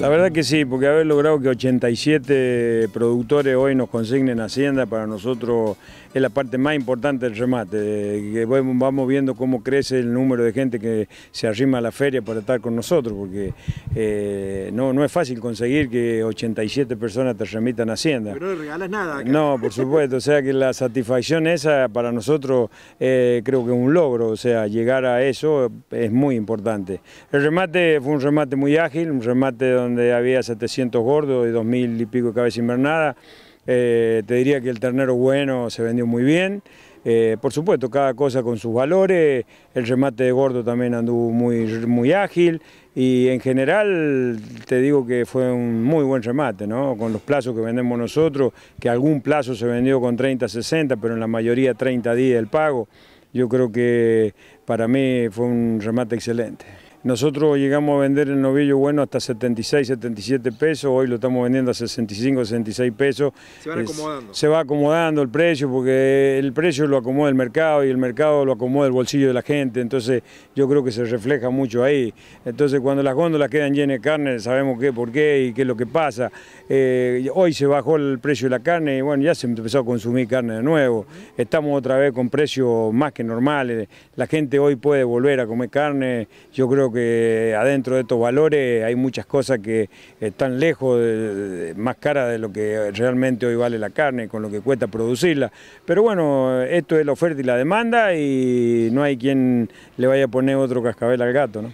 La verdad que sí, porque haber logrado que 87 productores hoy nos consignen Hacienda para nosotros es la parte más importante del remate. Que vamos viendo cómo crece el número de gente que se arrima a la feria para estar con nosotros, porque eh, no, no es fácil conseguir que 87 personas te remitan Hacienda. Pero no regalas nada. No, por supuesto, o sea que la satisfacción esa para nosotros eh, creo que es un logro, o sea, llegar a eso es muy importante. El remate fue un remate muy ágil, un remate donde donde había 700 gordos y 2.000 y pico de cabeza invernada. Eh, te diría que el ternero bueno se vendió muy bien. Eh, por supuesto, cada cosa con sus valores, el remate de gordo también anduvo muy, muy ágil y en general te digo que fue un muy buen remate, ¿no? Con los plazos que vendemos nosotros, que algún plazo se vendió con 30, 60, pero en la mayoría 30 días el pago. Yo creo que para mí fue un remate excelente. Nosotros llegamos a vender el novillo bueno hasta 76, 77 pesos, hoy lo estamos vendiendo a 65, 66 pesos. Se va acomodando. Se va acomodando el precio porque el precio lo acomoda el mercado y el mercado lo acomoda el bolsillo de la gente, entonces yo creo que se refleja mucho ahí. Entonces cuando las góndolas quedan llenas de carne sabemos qué, por qué y qué es lo que pasa. Eh, hoy se bajó el precio de la carne y bueno, ya se empezó a consumir carne de nuevo. Estamos otra vez con precios más que normales, la gente hoy puede volver a comer carne, yo creo que adentro de estos valores hay muchas cosas que están lejos, más caras de lo que realmente hoy vale la carne, con lo que cuesta producirla. Pero bueno, esto es la oferta y la demanda y no hay quien le vaya a poner otro cascabel al gato.